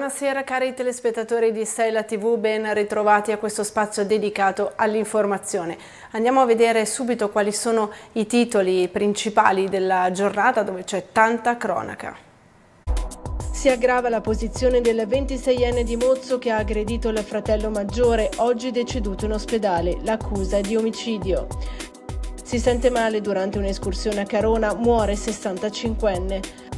Buonasera cari telespettatori di Stella TV, ben ritrovati a questo spazio dedicato all'informazione. Andiamo a vedere subito quali sono i titoli principali della giornata dove c'è tanta cronaca. Si aggrava la posizione del 26enne di Mozzo che ha aggredito il fratello maggiore, oggi deceduto in ospedale. L'accusa è di omicidio. Si sente male durante un'escursione a Carona, muore 65enne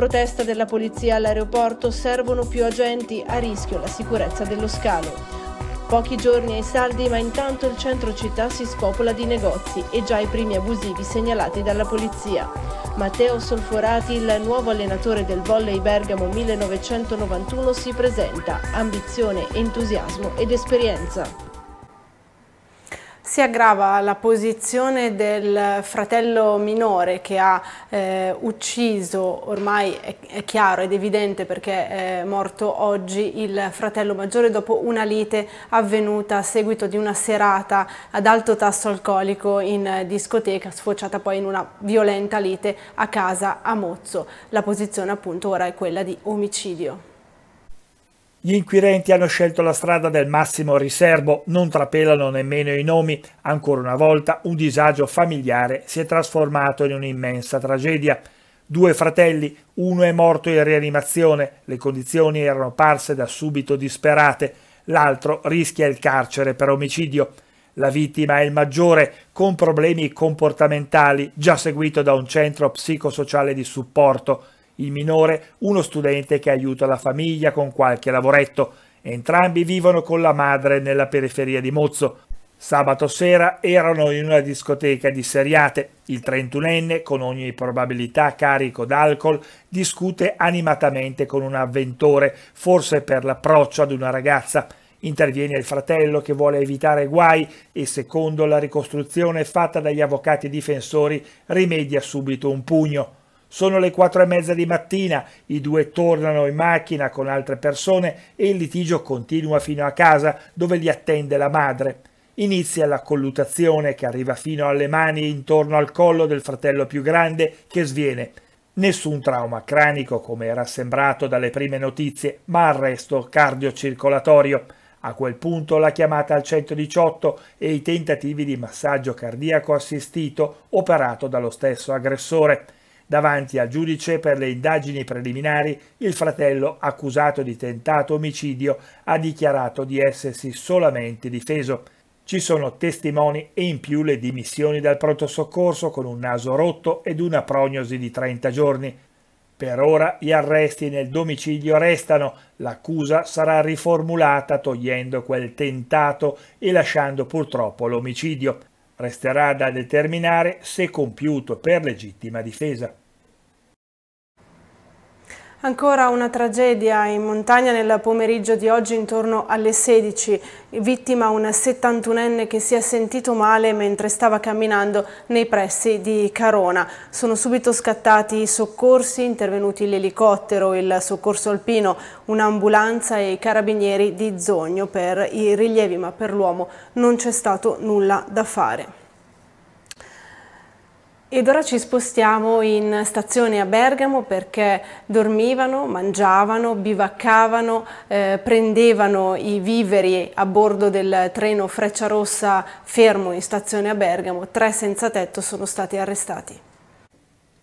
protesta della polizia all'aeroporto servono più agenti a rischio la sicurezza dello scalo. Pochi giorni ai saldi, ma intanto il centro città si spopola di negozi e già i primi abusivi segnalati dalla polizia. Matteo Solforati, il nuovo allenatore del volley Bergamo 1991, si presenta. Ambizione, entusiasmo ed esperienza si aggrava la posizione del fratello minore che ha eh, ucciso, ormai è, è, chiaro ed evidente perché è morto oggi il fratello maggiore dopo una lite avvenuta a seguito di una serata ad alto tasso alcolico in discoteca sfociata poi in una violenta lite a casa a Mozzo. La posizione appunto ora è quella di omicidio. Gli inquirenti hanno scelto la strada del massimo riservo, non trapelano nemmeno i nomi. Ancora una volta un disagio familiare si è trasformato in un'immensa tragedia. Due fratelli, uno è morto in rianimazione, le condizioni erano parse da subito disperate, l'altro rischia il carcere per omicidio. La vittima è il maggiore, con problemi comportamentali, già seguito da un centro psicosociale di supporto il minore uno studente che aiuta la famiglia con qualche lavoretto. Entrambi vivono con la madre nella periferia di Mozzo. Sabato sera erano in una discoteca di Seriate. Il 31enne, con ogni probabilità carico d'alcol, discute animatamente con un avventore, forse per l'approccio ad una ragazza. Interviene il fratello che vuole evitare guai e secondo la ricostruzione fatta dagli avvocati difensori rimedia subito un pugno. Sono le quattro e mezza di mattina, i due tornano in macchina con altre persone e il litigio continua fino a casa dove li attende la madre. Inizia la collutazione che arriva fino alle mani e intorno al collo del fratello più grande che sviene. Nessun trauma cranico come era sembrato dalle prime notizie, ma arresto cardiocircolatorio. A quel punto la chiamata al 118 e i tentativi di massaggio cardiaco assistito operato dallo stesso aggressore davanti al giudice per le indagini preliminari, il fratello, accusato di tentato omicidio, ha dichiarato di essersi solamente difeso. Ci sono testimoni e in più le dimissioni dal pronto soccorso con un naso rotto ed una prognosi di 30 giorni. Per ora gli arresti nel domicilio restano, l'accusa sarà riformulata togliendo quel tentato e lasciando purtroppo l'omicidio. Resterà da determinare se compiuto per legittima difesa. Ancora una tragedia in montagna nel pomeriggio di oggi intorno alle 16, vittima un 71enne che si è sentito male mentre stava camminando nei pressi di Carona. Sono subito scattati i soccorsi, intervenuti l'elicottero, il soccorso alpino, un'ambulanza e i carabinieri di Zogno per i rilievi, ma per l'uomo non c'è stato nulla da fare. Ed ora ci spostiamo in stazione a Bergamo perché dormivano, mangiavano, bivaccavano, eh, prendevano i viveri a bordo del treno Freccia Rossa fermo in stazione a Bergamo. Tre senza tetto sono stati arrestati.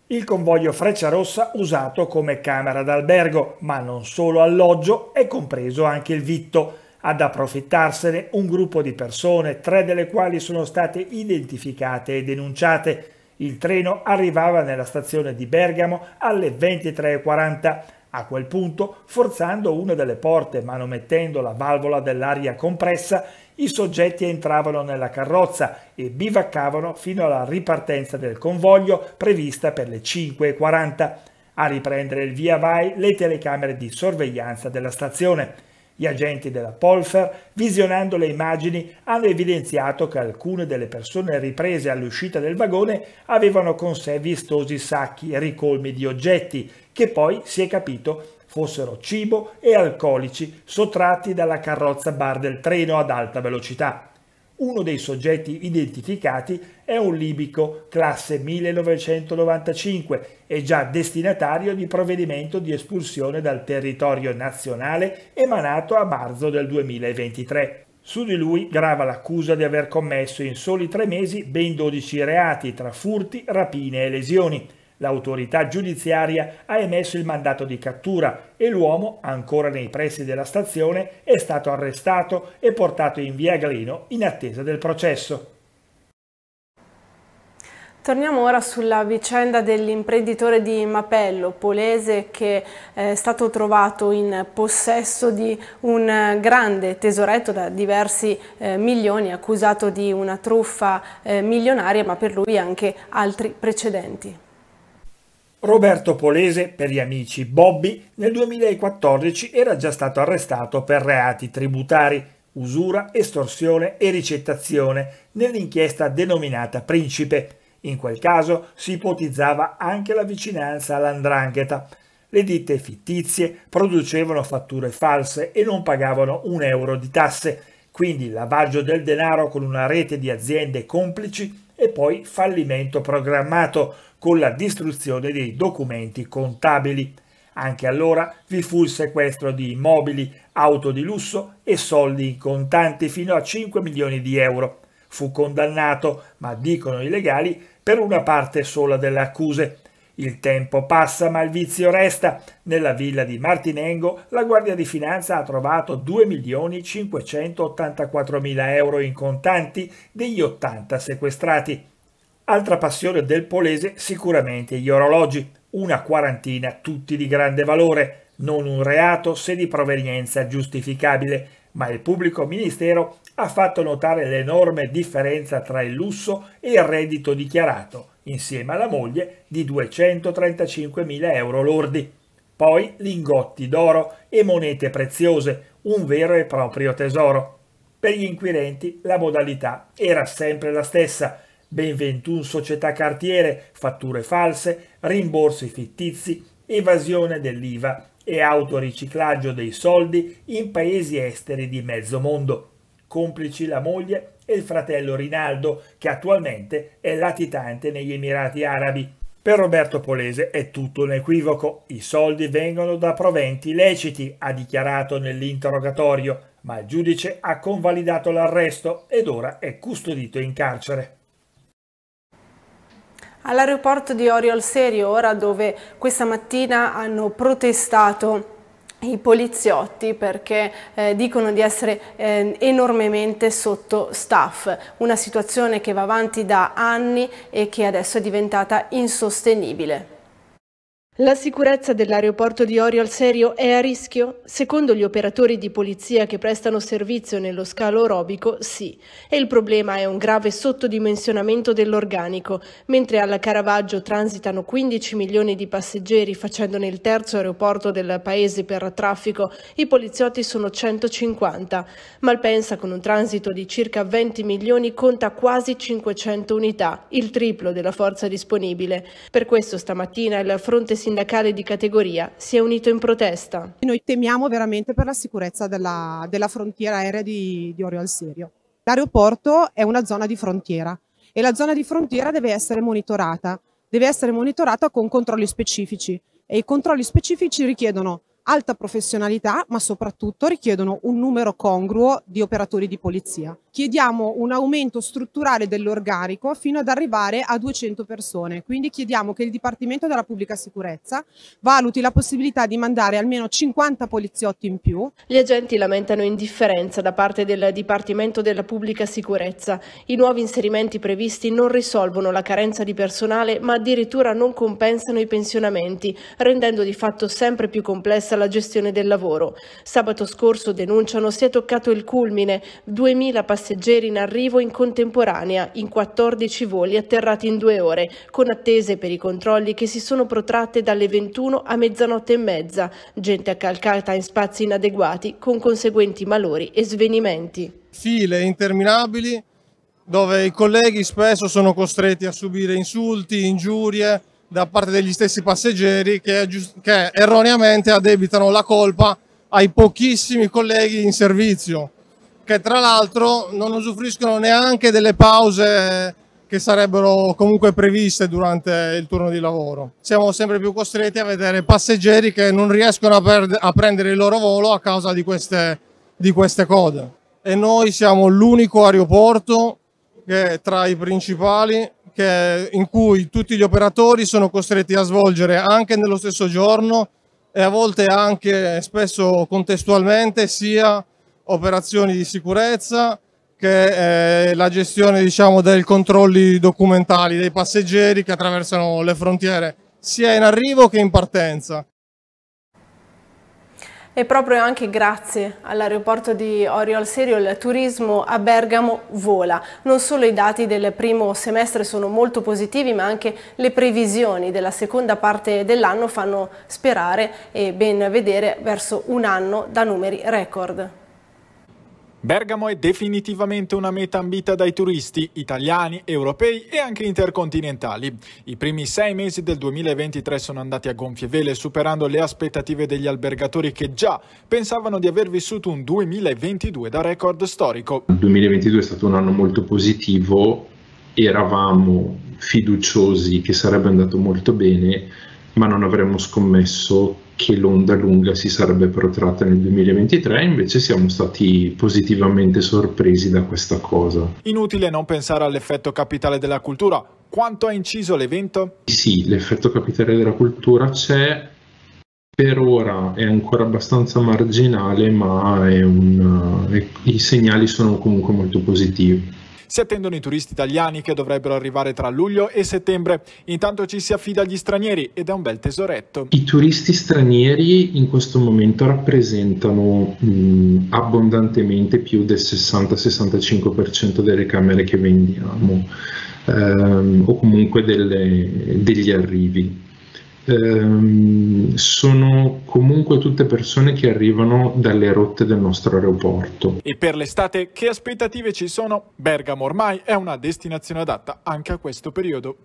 Il convoglio Freccia Rossa usato come camera d'albergo, ma non solo alloggio, è compreso anche il vitto. Ad approfittarsene un gruppo di persone, tre delle quali sono state identificate e denunciate il treno arrivava nella stazione di Bergamo alle 23.40. A quel punto, forzando una delle porte manomettendo la valvola dell'aria compressa, i soggetti entravano nella carrozza e bivaccavano fino alla ripartenza del convoglio prevista per le 5.40. A riprendere il via vai le telecamere di sorveglianza della stazione. Gli agenti della Polfer, visionando le immagini, hanno evidenziato che alcune delle persone riprese all'uscita del vagone avevano con sé vistosi sacchi ricolmi di oggetti, che poi si è capito fossero cibo e alcolici sottratti dalla carrozza bar del treno ad alta velocità. Uno dei soggetti identificati è un libico classe 1995 e già destinatario di provvedimento di espulsione dal territorio nazionale emanato a marzo del 2023. Su di lui grava l'accusa di aver commesso in soli tre mesi ben 12 reati tra furti, rapine e lesioni L'autorità giudiziaria ha emesso il mandato di cattura e l'uomo, ancora nei pressi della stazione, è stato arrestato e portato in via Galeno in attesa del processo. Torniamo ora sulla vicenda dell'imprenditore di Mapello, Polese, che eh, è stato trovato in possesso di un eh, grande tesoretto da diversi eh, milioni, accusato di una truffa eh, milionaria, ma per lui anche altri precedenti. Roberto Polese, per gli amici Bobby, nel 2014 era già stato arrestato per reati tributari, usura, estorsione e ricettazione nell'inchiesta denominata Principe. In quel caso si ipotizzava anche la vicinanza all'andrangheta. Le ditte fittizie producevano fatture false e non pagavano un euro di tasse, quindi lavaggio del denaro con una rete di aziende complici e poi fallimento programmato con la distruzione dei documenti contabili. Anche allora vi fu il sequestro di immobili, auto di lusso e soldi in contanti fino a 5 milioni di euro. Fu condannato, ma dicono i legali, per una parte sola delle accuse. Il tempo passa ma il vizio resta. Nella villa di Martinengo la Guardia di Finanza ha trovato 2.584.000 euro in contanti degli 80 sequestrati. Altra passione del polese sicuramente gli orologi, una quarantina tutti di grande valore, non un reato se di provenienza giustificabile, ma il pubblico ministero ha fatto notare l'enorme differenza tra il lusso e il reddito dichiarato, insieme alla moglie, di 235.000 euro lordi. Poi lingotti d'oro e monete preziose, un vero e proprio tesoro. Per gli inquirenti la modalità era sempre la stessa, ben 21 società cartiere, fatture false, rimborsi fittizi, evasione dell'IVA e autoriciclaggio dei soldi in paesi esteri di mezzo mondo. Complici la moglie e il fratello Rinaldo, che attualmente è latitante negli Emirati Arabi. Per Roberto Polese è tutto un equivoco. I soldi vengono da proventi leciti, ha dichiarato nell'interrogatorio, ma il giudice ha convalidato l'arresto ed ora è custodito in carcere all'aeroporto di Oriol Serio, ora dove questa mattina hanno protestato i poliziotti perché eh, dicono di essere eh, enormemente sotto staff, una situazione che va avanti da anni e che adesso è diventata insostenibile. La sicurezza dell'aeroporto di Orio al Serio è a rischio? Secondo gli operatori di polizia che prestano servizio nello scalo aerobico, sì. E il problema è un grave sottodimensionamento dell'organico. Mentre alla Caravaggio transitano 15 milioni di passeggeri, facendone il terzo aeroporto del paese per traffico, i poliziotti sono 150. Malpensa, con un transito di circa 20 milioni, conta quasi 500 unità, il triplo della forza disponibile. Per questo stamattina il fronte si sindacale di categoria si è unito in protesta. Noi temiamo veramente per la sicurezza della, della frontiera aerea di, di Orio al Serio. L'aeroporto è una zona di frontiera e la zona di frontiera deve essere monitorata, deve essere monitorata con controlli specifici e i controlli specifici richiedono alta professionalità ma soprattutto richiedono un numero congruo di operatori di polizia chiediamo un aumento strutturale dell'organico fino ad arrivare a 200 persone. Quindi chiediamo che il Dipartimento della Pubblica Sicurezza valuti la possibilità di mandare almeno 50 poliziotti in più. Gli agenti lamentano indifferenza da parte del Dipartimento della Pubblica Sicurezza. I nuovi inserimenti previsti non risolvono la carenza di personale, ma addirittura non compensano i pensionamenti, rendendo di fatto sempre più complessa la gestione del lavoro. Sabato scorso, denunciano, si è toccato il culmine, 2000 passeggeri passeggeri in arrivo in contemporanea in 14 voli atterrati in due ore, con attese per i controlli che si sono protratte dalle 21 a mezzanotte e mezza, gente accalcata in spazi inadeguati con conseguenti malori e svenimenti. File interminabili dove i colleghi spesso sono costretti a subire insulti, ingiurie da parte degli stessi passeggeri che, che erroneamente addebitano la colpa ai pochissimi colleghi in servizio che tra l'altro non usufruiscono neanche delle pause che sarebbero comunque previste durante il turno di lavoro. Siamo sempre più costretti a vedere passeggeri che non riescono a, a prendere il loro volo a causa di queste, di queste code. E noi siamo l'unico aeroporto che, tra i principali che, in cui tutti gli operatori sono costretti a svolgere anche nello stesso giorno e a volte anche spesso contestualmente sia operazioni di sicurezza, che è la gestione diciamo, dei controlli documentali dei passeggeri che attraversano le frontiere sia in arrivo che in partenza. E proprio anche grazie all'aeroporto di Oriol Serio il turismo a Bergamo vola. Non solo i dati del primo semestre sono molto positivi, ma anche le previsioni della seconda parte dell'anno fanno sperare e ben vedere verso un anno da numeri record. Bergamo è definitivamente una meta ambita dai turisti italiani, europei e anche intercontinentali. I primi sei mesi del 2023 sono andati a gonfie vele, superando le aspettative degli albergatori che già pensavano di aver vissuto un 2022 da record storico. Il 2022 è stato un anno molto positivo, eravamo fiduciosi che sarebbe andato molto bene, ma non avremmo scommesso che l'onda lunga si sarebbe protratta nel 2023, invece siamo stati positivamente sorpresi da questa cosa. Inutile non pensare all'effetto capitale della cultura. Quanto ha inciso l'evento? Sì, l'effetto capitale della cultura c'è, per ora è ancora abbastanza marginale, ma un, eh, i segnali sono comunque molto positivi si attendono i turisti italiani che dovrebbero arrivare tra luglio e settembre. Intanto ci si affida agli stranieri ed è un bel tesoretto. I turisti stranieri in questo momento rappresentano mh, mm, abbondantemente più del 60-65% delle camere che vendiamo ehm, o comunque delle, degli arrivi ehm, sono comunque tutte persone che arrivano dalle rotte del nostro aeroporto. E per l'estate che aspettative ci sono? Bergamo ormai è una destinazione adatta anche a questo periodo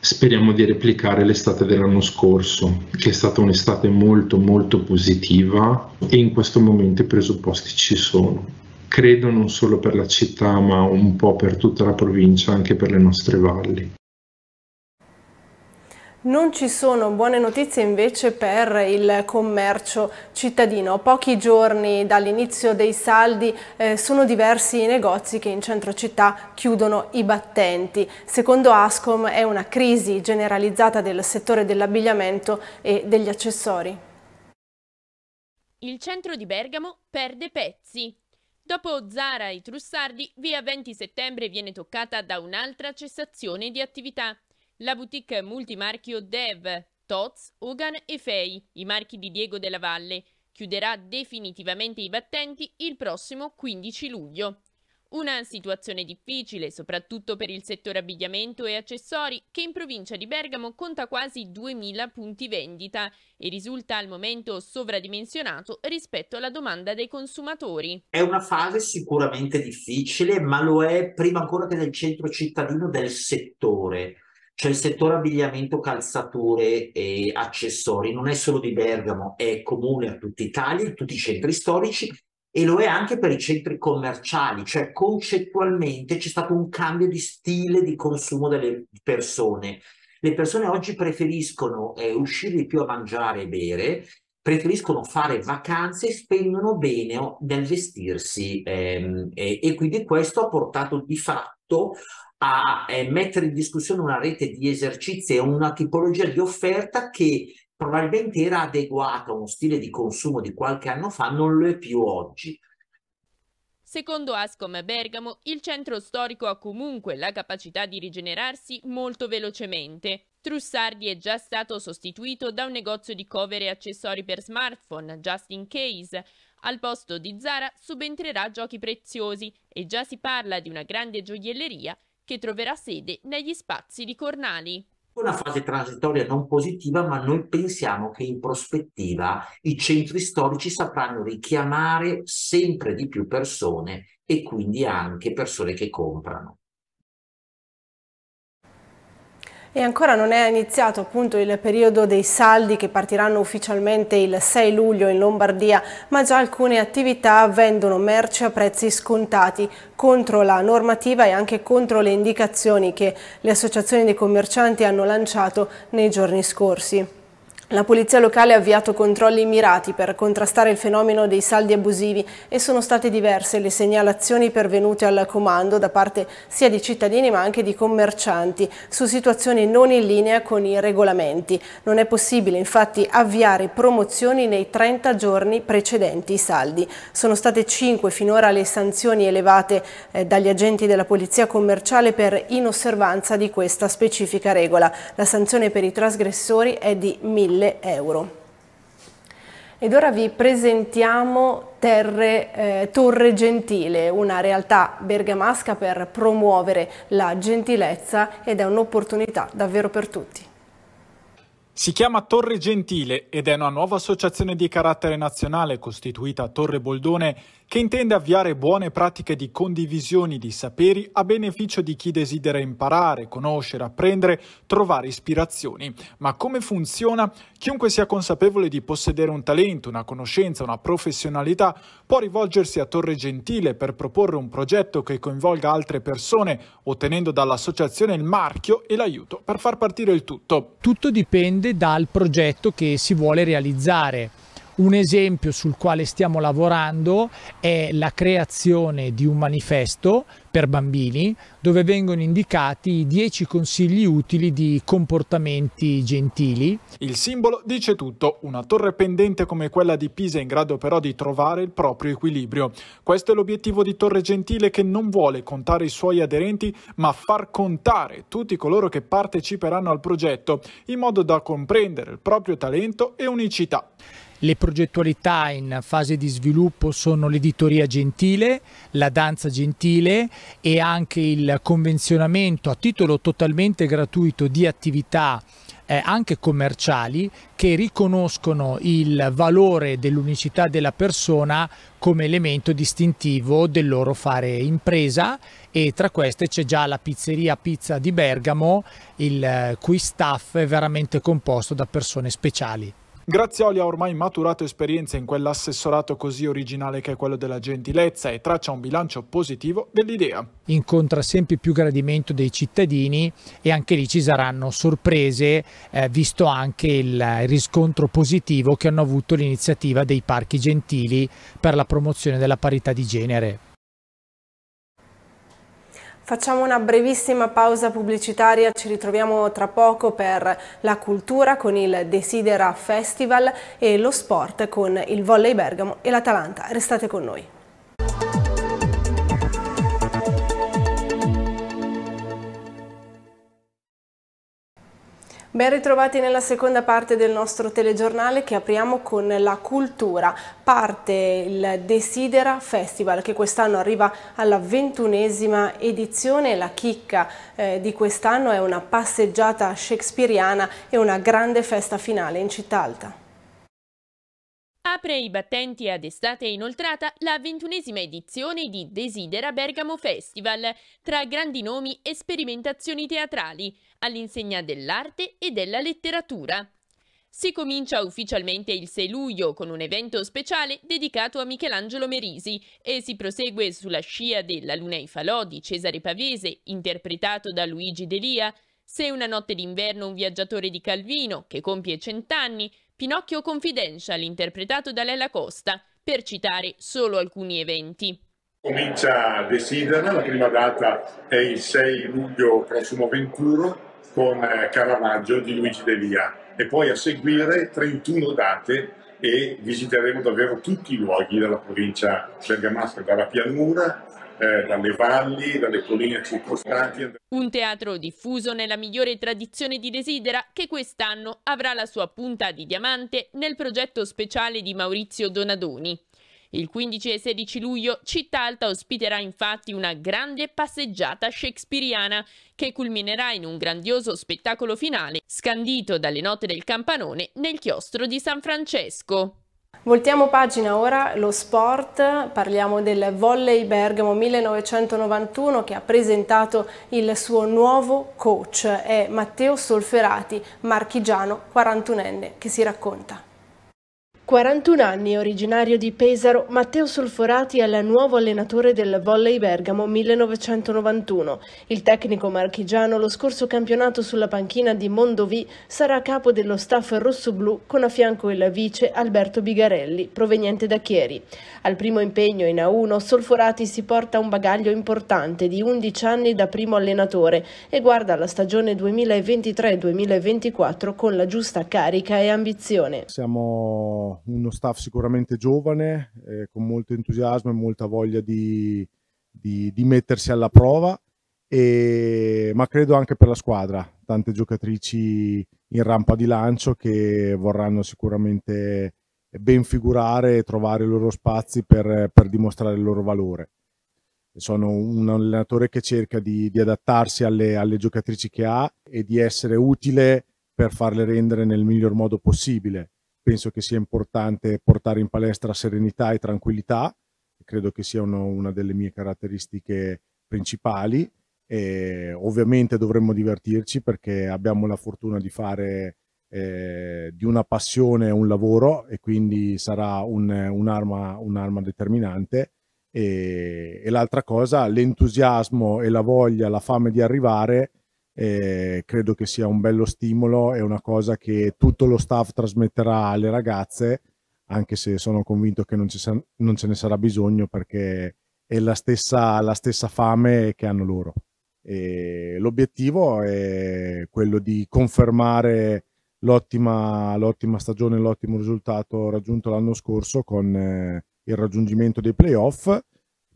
speriamo di replicare l'estate dell'anno scorso, che è stata un'estate molto molto positiva e in questo momento i presupposti ci sono. Credo non solo per la città, ma un po' per tutta la provincia, anche per le nostre valli. Non ci sono buone notizie invece per il commercio cittadino. Pochi giorni dall'inizio dei saldi eh, sono diversi i negozi che in centro città chiudono i battenti. Secondo Ascom è una crisi generalizzata del settore dell'abbigliamento e degli accessori. Il centro di Bergamo perde pezzi. Dopo Zara e Trussardi, via 20 settembre viene toccata da un'altra cessazione di attività la boutique multimarchio Dev, Tots, Ugan e Fei, i marchi di Diego della Valle, chiuderà definitivamente i battenti il prossimo 15 luglio. Una situazione difficile, soprattutto per il settore abbigliamento e accessori, che in provincia di Bergamo conta quasi 2.000 punti vendita e risulta al momento sovradimensionato rispetto alla domanda dei consumatori. È una fase sicuramente difficile, ma lo è prima ancora che nel centro cittadino del settore cioè il settore abbigliamento, calzature e accessori non è solo di Bergamo, è comune a tutta Italia, a tutti i centri storici e lo è anche per i centri commerciali, cioè concettualmente c'è stato un cambio di stile di consumo delle persone. Le persone oggi preferiscono eh, uscire di più a mangiare e bere, preferiscono fare vacanze e spendono bene nel vestirsi ehm, e, e quindi questo ha portato di fatto a eh, mettere in discussione una rete di esercizi e una tipologia di offerta che probabilmente era adeguata a uno stile di consumo di qualche anno fa, non lo è più oggi. Secondo Ascom Bergamo, il centro storico ha comunque la capacità di rigenerarsi molto velocemente. Trussardi è già stato sostituito da un negozio di cover e accessori per smartphone, Just in Case, al posto di Zara subentrerà Giochi Preziosi e già si parla di una grande gioielleria che troverà sede negli spazi di Cornali. Una fase transitoria non positiva, ma noi pensiamo che in prospettiva i centri storici sapranno richiamare sempre di più persone e quindi anche persone che comprano. E ancora non è iniziato appunto il periodo dei saldi che partiranno ufficialmente il 6 luglio in Lombardia, ma già alcune attività vendono merce a prezzi scontati contro la normativa e anche contro le indicazioni che le associazioni dei commercianti hanno lanciato nei giorni scorsi. La polizia locale ha avviato controlli mirati per contrastare il fenomeno dei saldi abusivi e sono state diverse le segnalazioni pervenute al comando da parte sia di cittadini ma anche di commercianti su situazioni non in linea con i regolamenti. Non è possibile infatti avviare promozioni nei 30 giorni precedenti i saldi. Sono state 5 finora le sanzioni elevate eh, dagli agenti della polizia commerciale per inosservanza di questa specifica regola. La sanzione per i trasgressori è di 1000 1000 euro. Ed ora vi presentiamo Terre, eh, Torre Gentile, una realtà bergamasca per promuovere la gentilezza ed è un'opportunità davvero per tutti. Si chiama Torre Gentile ed è una nuova associazione di carattere nazionale costituita a Torre Boldone che intende avviare buone pratiche di condivisione di saperi a beneficio di chi desidera imparare, conoscere, apprendere, trovare ispirazioni. Ma come funziona? Chiunque sia consapevole di possedere un talento, una conoscenza, una professionalità, può rivolgersi a Torre Gentile per proporre un progetto che coinvolga altre persone, ottenendo dall'associazione il marchio e l'aiuto per far partire il tutto. Tutto dipende dal progetto che si vuole realizzare. Un esempio sul quale stiamo lavorando è la creazione di un manifesto per bambini dove vengono indicati 10 consigli utili di comportamenti gentili. Il simbolo dice tutto, una torre pendente come quella di Pisa è in grado però di trovare il proprio equilibrio. Questo è l'obiettivo di Torre Gentile che non vuole contare i suoi aderenti ma far contare tutti coloro che parteciperanno al progetto in modo da comprendere il proprio talento e unicità. Le progettualità in fase di sviluppo sono l'editoria gentile, la danza gentile e anche il convenzionamento a titolo totalmente gratuito di attività eh, anche commerciali che riconoscono il valore dell'unicità della persona come elemento distintivo del loro fare impresa e tra queste c'è già la pizzeria Pizza di Bergamo, il eh, cui staff è veramente composto da persone speciali. Grazioli ha ormai maturato esperienza in quell'assessorato così originale che è quello della gentilezza e traccia un bilancio positivo dell'idea. Incontra sempre più gradimento dei cittadini e anche lì ci saranno sorprese eh, visto anche il riscontro positivo che hanno avuto l'iniziativa dei parchi gentili per la promozione della parità di genere. Facciamo una brevissima pausa pubblicitaria, ci ritroviamo tra poco per la cultura con il Desidera Festival e lo sport con il Volley Bergamo e l'Atalanta. Restate con noi. Ben ritrovati nella seconda parte del nostro telegiornale che apriamo con la cultura. Parte il Desidera Festival che quest'anno arriva alla ventunesima edizione. La chicca eh, di quest'anno è una passeggiata shakespeariana e una grande festa finale in Città Alta. Apre i battenti ad estate inoltrata la ventunesima edizione di Desidera Bergamo Festival, tra grandi nomi e sperimentazioni teatrali, all'insegna dell'arte e della letteratura. Si comincia ufficialmente il 6 luglio con un evento speciale dedicato a Michelangelo Merisi e si prosegue sulla scia della Luna in Falò di Cesare Pavese, interpretato da Luigi Delia, Se una notte d'inverno un viaggiatore di Calvino, che compie cent'anni, Pinocchio Confidential, interpretato da Lella Costa, per citare solo alcuni eventi. Comincia Desidera, la prima data è il 6 luglio prossimo 21 con eh, Caravaggio di Luigi De Via e poi a seguire 31 date e visiteremo davvero tutti i luoghi della provincia bergamasca, dalla pianura eh, dalle valli, dalle colline circostanti. Un teatro diffuso nella migliore tradizione di Desidera che quest'anno avrà la sua punta di diamante nel progetto speciale di Maurizio Donadoni. Il 15 e 16 luglio Città Alta ospiterà infatti una grande passeggiata shakespeariana che culminerà in un grandioso spettacolo finale scandito dalle note del campanone nel chiostro di San Francesco. Voltiamo pagina ora, lo sport, parliamo del Volley Bergamo 1991 che ha presentato il suo nuovo coach, è Matteo Solferati, marchigiano 41enne, che si racconta. 41 anni, originario di Pesaro, Matteo Solforati è il nuovo allenatore del Volley Bergamo 1991. Il tecnico marchigiano lo scorso campionato sulla panchina di Mondovì sarà capo dello staff rosso con a fianco il vice Alberto Bigarelli, proveniente da Chieri. Al primo impegno in A1 Solforati si porta un bagaglio importante di 11 anni da primo allenatore e guarda la stagione 2023-2024 con la giusta carica e ambizione. Siamo uno staff sicuramente giovane, eh, con molto entusiasmo e molta voglia di, di, di mettersi alla prova, e, ma credo anche per la squadra, tante giocatrici in rampa di lancio che vorranno sicuramente ben figurare e trovare i loro spazi per, per dimostrare il loro valore. Sono un allenatore che cerca di, di adattarsi alle, alle giocatrici che ha e di essere utile per farle rendere nel miglior modo possibile penso che sia importante portare in palestra serenità e tranquillità, credo che sia uno, una delle mie caratteristiche principali. E ovviamente dovremmo divertirci perché abbiamo la fortuna di fare eh, di una passione un lavoro e quindi sarà un, un'arma, determinante. E, e l'altra cosa, l'entusiasmo e la voglia, la fame di arrivare eh, credo che sia un bello stimolo, è una cosa che tutto lo staff trasmetterà alle ragazze, anche se sono convinto che non, ci sa- non ce ne sarà bisogno perché è la stessa, la stessa fame che hanno loro. E l'obiettivo è quello di confermare l'ottima, l'ottima stagione, l'ottimo risultato raggiunto l'anno scorso con eh, il raggiungimento dei playoff,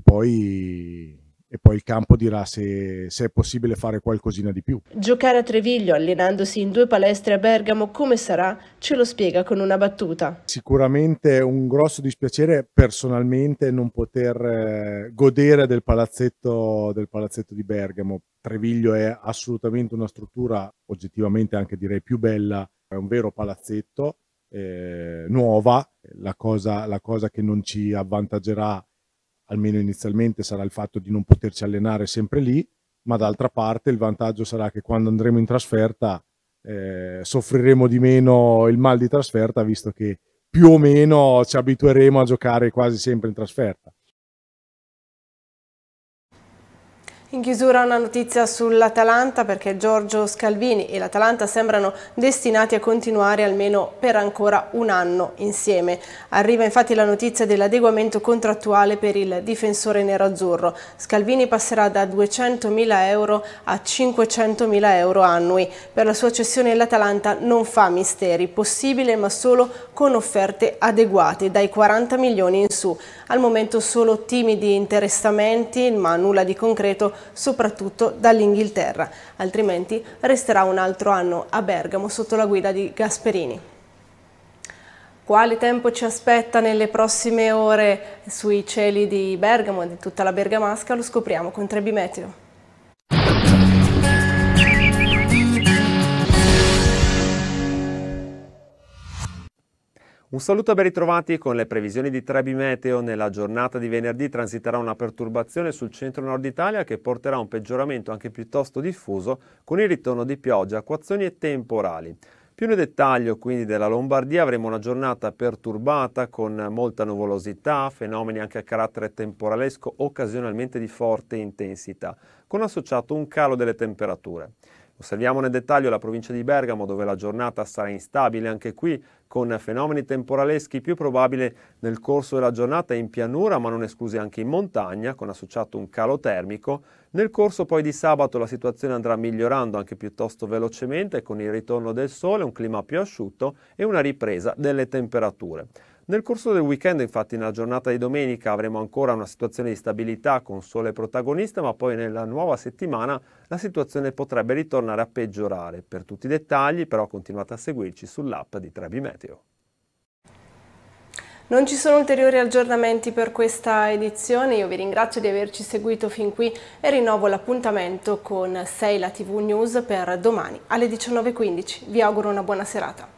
poi e poi il campo dirà se, se, è possibile fare qualcosina di più. Giocare a Treviglio allenandosi in due palestre a Bergamo come sarà ce lo spiega con una battuta. Sicuramente un grosso dispiacere personalmente non poter eh, godere del palazzetto, del palazzetto di Bergamo. Treviglio è assolutamente una struttura oggettivamente anche direi più bella, è un vero palazzetto eh, nuova, la cosa, la cosa che non ci avvantaggerà almeno inizialmente sarà il fatto di non poterci allenare sempre lì, ma d'altra parte il vantaggio sarà che quando andremo in trasferta eh, soffriremo di meno il mal di trasferta, visto che più o meno ci abitueremo a giocare quasi sempre in trasferta. In chiusura una notizia sull'Atalanta perché Giorgio Scalvini e l'Atalanta sembrano destinati a continuare almeno per ancora un anno insieme. Arriva infatti la notizia dell'adeguamento contrattuale per il difensore nerazzurro. Scalvini passerà da 200.000 euro a 500.000 euro annui. Per la sua cessione l'Atalanta non fa misteri, possibile ma solo con offerte adeguate dai 40 milioni in su. Al momento solo timidi interessamenti ma nulla di concreto soprattutto dall'Inghilterra, altrimenti resterà un altro anno a Bergamo sotto la guida di Gasperini. Quale tempo ci aspetta nelle prossime ore sui cieli di Bergamo e di tutta la Bergamasca lo scopriamo con Trebimeteo. Un saluto e ben ritrovati con le previsioni di Trebi Meteo. Nella giornata di venerdì transiterà una perturbazione sul centro-nord Italia che porterà a un peggioramento anche piuttosto diffuso con il ritorno di piogge, acquazioni e temporali. Più nel dettaglio quindi della Lombardia avremo una giornata perturbata con molta nuvolosità, fenomeni anche a carattere temporalesco occasionalmente di forte intensità, con associato un calo delle temperature. Osserviamo nel dettaglio la provincia di Bergamo dove la giornata sarà instabile anche qui con fenomeni temporaleschi più probabili nel corso della giornata in pianura ma non esclusi anche in montagna con associato un calo termico. Nel corso poi di sabato la situazione andrà migliorando anche piuttosto velocemente con il ritorno del sole, un clima più asciutto e una ripresa delle temperature. Nel corso del weekend, infatti, nella giornata di domenica avremo ancora una situazione di stabilità con sole protagonista, ma poi nella nuova settimana la situazione potrebbe ritornare a peggiorare. Per tutti i dettagli, però, continuate a seguirci sull'app di Trebi Meteo. Non ci sono ulteriori aggiornamenti per questa edizione, io vi ringrazio di averci seguito fin qui e rinnovo l'appuntamento con Sei la TV News per domani alle 19.15. Vi auguro una buona serata.